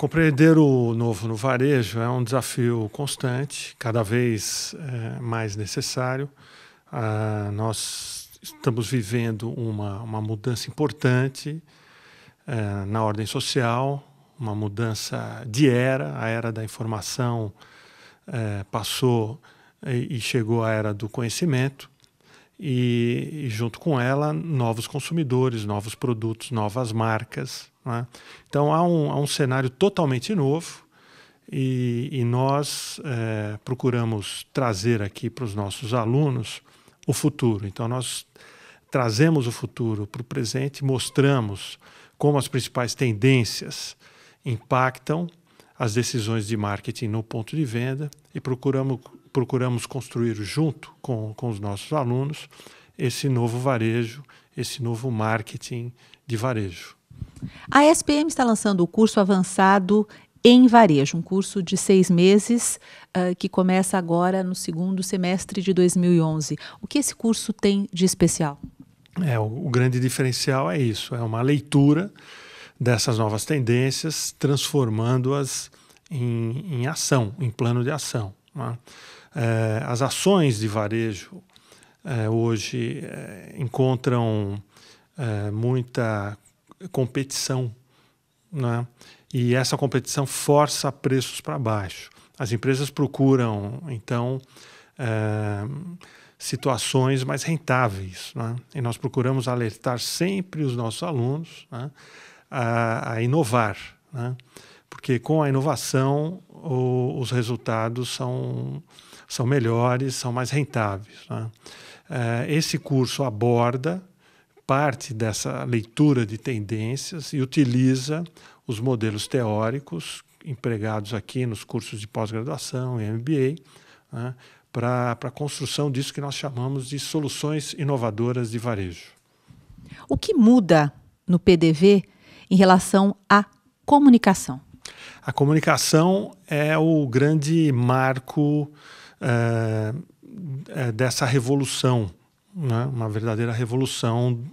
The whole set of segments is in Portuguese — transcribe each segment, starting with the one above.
Compreender o novo no varejo é um desafio constante, cada vez é, mais necessário. Ah, nós estamos vivendo uma, uma mudança importante é, na ordem social, uma mudança de era. A era da informação é, passou e, e, chegou à era do conhecimento. E, e junto com ela, novos consumidores, novos produtos, novas marcas. Né? Então há um, há um cenário totalmente novo e, e nós é, procuramos trazer aqui para os nossos alunos o futuro. Então nós trazemos o futuro para o presente, mostramos como as principais tendências impactam as decisões de marketing no ponto de venda e procuramos, procuramos construir junto com, com os nossos alunos esse novo varejo, esse novo marketing de varejo. A SPM está lançando o curso avançado em varejo, um curso de seis meses uh, que começa agora no segundo semestre de 2011. O que esse curso tem de especial? É, o, o grande diferencial é isso: é uma leitura dessas novas tendências, transformando-as em, em, ação, em plano de ação. Né? É, as ações de varejo é, hoje é, encontram muita competição. Né? E essa competição força preços para baixo. As empresas procuram, então, é, situações mais rentáveis. Né? E nós procuramos alertar sempre os nossos alunos né? a, a, inovar. Né? Porque com a inovação o, os resultados são, são melhores, são mais rentáveis. É, esse curso aborda parte dessa leitura de tendências e utiliza os modelos teóricos empregados aqui nos cursos de pós-graduação e MBA né, para a construção disso que nós chamamos de soluções inovadoras de varejo. O que muda no PDV em relação à comunicação? A comunicação é o grande marco eh, eh, dessa revolução, né? uma verdadeira revolução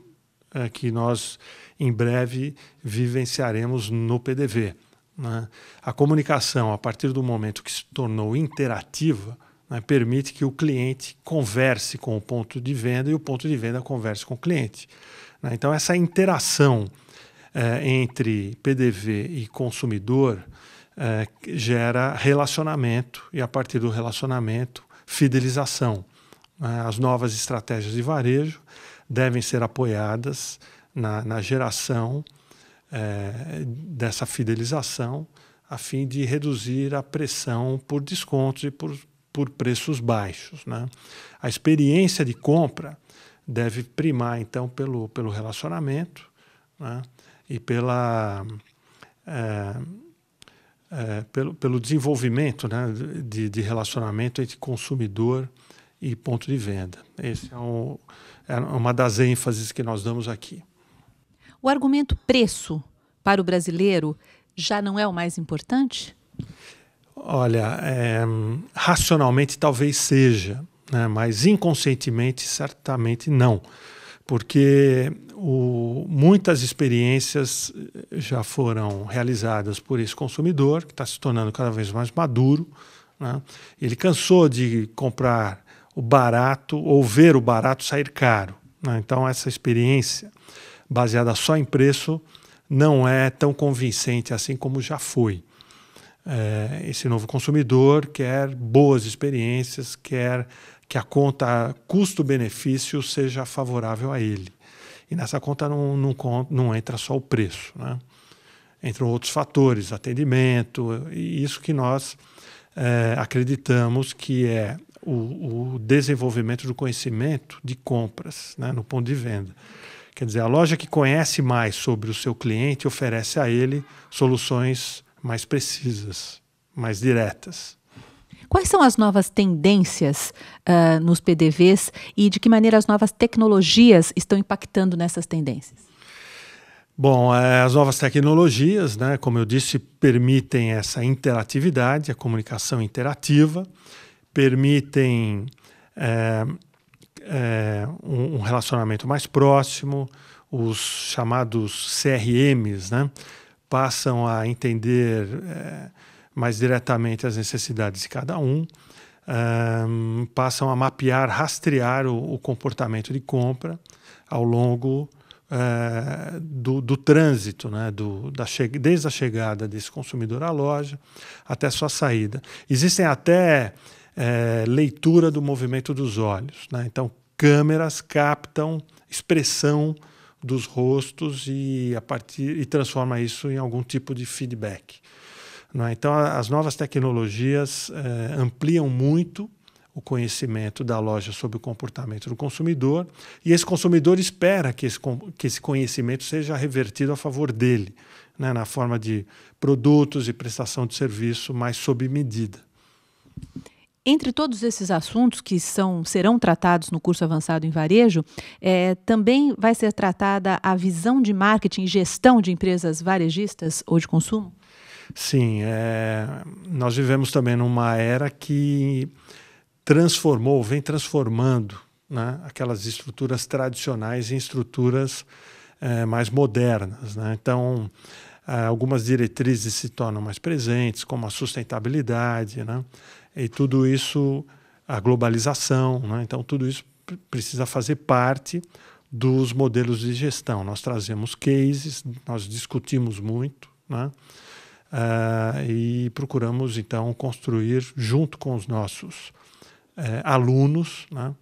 é, que nós em breve vivenciaremos no PDV. Né? A comunicação, a partir do momento que se tornou interativa, né, permite que o cliente converse com o ponto de venda e o ponto de venda converse com o cliente. Né? Então, essa interação é, entre PDV e consumidor é, gera relacionamento e, a partir do relacionamento, fidelização. Né? As novas estratégias de varejo devem ser apoiadas na, na geração é, dessa fidelização, a fim de reduzir a pressão por descontos e por, por preços baixos. Né? A experiência de compra deve primar, então, pelo, pelo relacionamento né? e pela. É, é, pelo, pelo desenvolvimento né, de, de relacionamento entre consumidor e ponto de venda. Esse é, um, é uma das ênfases que nós damos aqui. O argumento preço para o brasileiro já não é o mais importante? Olha, é, racionalmente talvez seja, né? mas inconscientemente certamente não, porque o, muitas experiências já foram realizadas por esse consumidor que está se tornando cada vez mais maduro. Né? Ele cansou de comprar o barato ou ver o barato sair caro. Né? Então, essa experiência baseada só em preço não é tão convincente assim como já foi. É, esse novo consumidor quer boas experiências, quer que a conta custo-benefício seja favorável a ele. E nessa conta não, não, não entra só o preço, né? entram outros fatores, atendimento, e isso que nós é, acreditamos que é o, o desenvolvimento do conhecimento de compras né, no ponto de venda. Quer dizer, a loja que conhece mais sobre o seu cliente oferece a ele soluções mais precisas, mais diretas. Quais são as novas tendências uh, nos PDVs e de que maneira as novas tecnologias estão impactando nessas tendências? Bom, eh, as novas tecnologias, né, como eu disse, permitem essa interatividade, a comunicação interativa permitem é, é, um, relacionamento mais próximo, os chamados CRMs né, passam a entender é, mais diretamente as necessidades de cada um, passam a mapear, rastrear o, o, comportamento de compra ao longo é, do, do, trânsito, né, do, da desde a chegada desse consumidor à loja até sua saída. Existem até é, leitura do movimento dos olhos. Né? Então, câmeras captam expressão dos rostos e a partir e transforma isso em algum tipo de feedback. É? Então, a, as novas tecnologias é, ampliam muito o conhecimento da loja sobre o comportamento do consumidor e esse consumidor espera que esse, que esse conhecimento seja revertido a favor dele, né? na forma de produtos e prestação de serviço mais sob medida. Entre todos esses assuntos que são, serão tratados no curso avançado em varejo, é, também vai ser tratada a visão de marketing e gestão de empresas varejistas ou de consumo? Sim, é, nós vivemos também numa era que transformou, vem transformando né, aquelas estruturas tradicionais em estruturas é, mais modernas. Né? Então, é, algumas diretrizes se tornam mais presentes, como a sustentabilidade, né? E tudo isso, a globalização, né? então tudo isso precisa fazer parte dos modelos de gestão. Nós trazemos cases, nós discutimos muito, né? Uh, e procuramos então construir junto com os nossos uh, alunos né?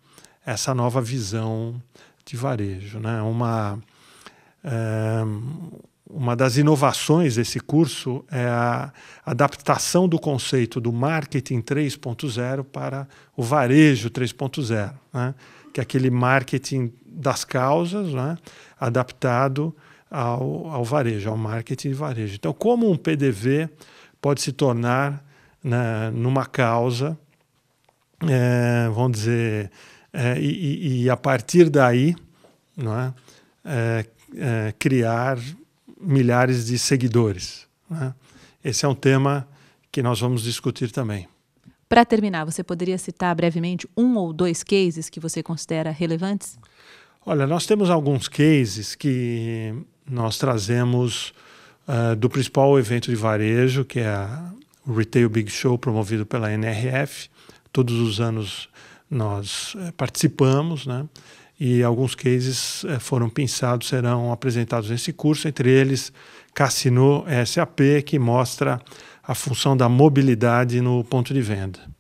essa nova visão de varejo, né? Uma uh, uma das inovações desse curso é a adaptação do conceito do marketing 3.0 para o varejo 3.0, né? que é aquele marketing das causas né? adaptado ao, ao varejo, ao marketing de varejo. Então, como um PDV pode se tornar né, numa causa, é, vamos dizer, é, e, e, a partir daí, não é, é, é criar milhares de seguidores. Né? Esse é um tema que nós vamos discutir também. Para terminar, você poderia citar brevemente um ou dois cases que você considera relevantes? Olha, nós temos alguns cases que nós trazemos uh, do principal evento de varejo, que é o Retail Big Show, promovido pela NRF. Todos os anos nós uh, participamos, né? e alguns cases eh, foram pensados, serão apresentados nesse curso, entre eles Cassino SAP, que mostra a função da mobilidade no ponto de venda.